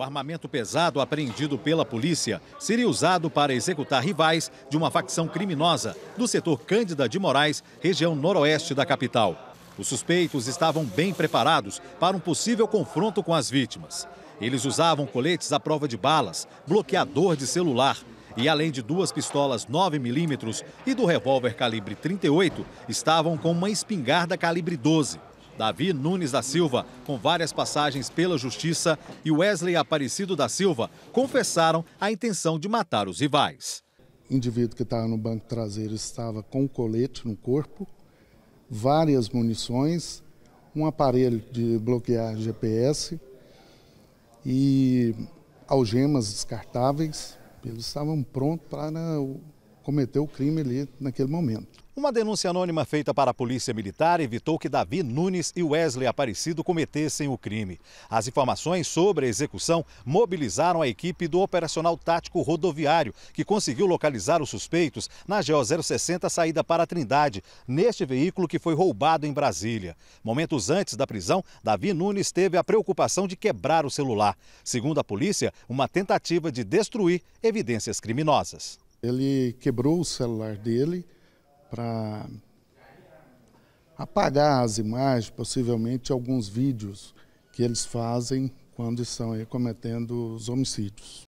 O armamento pesado apreendido pela polícia seria usado para executar rivais de uma facção criminosa do setor Cândida de Moraes, região noroeste da capital. Os suspeitos estavam bem preparados para um possível confronto com as vítimas. Eles usavam coletes à prova de balas, bloqueador de celular e, além de duas pistolas 9mm e do revólver calibre 38, estavam com uma espingarda calibre 12. Davi Nunes da Silva, com várias passagens pela justiça, e Wesley Aparecido da Silva confessaram a intenção de matar os rivais. O indivíduo que estava no banco traseiro estava com um colete no corpo, várias munições, um aparelho de bloquear GPS e algemas descartáveis. Eles estavam prontos para cometeu o crime ali naquele momento. Uma denúncia anônima feita para a Polícia Militar evitou que Davi Nunes e Wesley Aparecido cometessem o crime. As informações sobre a execução mobilizaram a equipe do Operacional Tático Rodoviário, que conseguiu localizar os suspeitos na GO 060 saída para a Trindade, neste veículo que foi roubado em Brasília. Momentos antes da prisão, Davi Nunes teve a preocupação de quebrar o celular. Segundo a polícia, uma tentativa de destruir evidências criminosas ele quebrou o celular dele para apagar as imagens, possivelmente alguns vídeos que eles fazem quando estão cometendo os homicídios.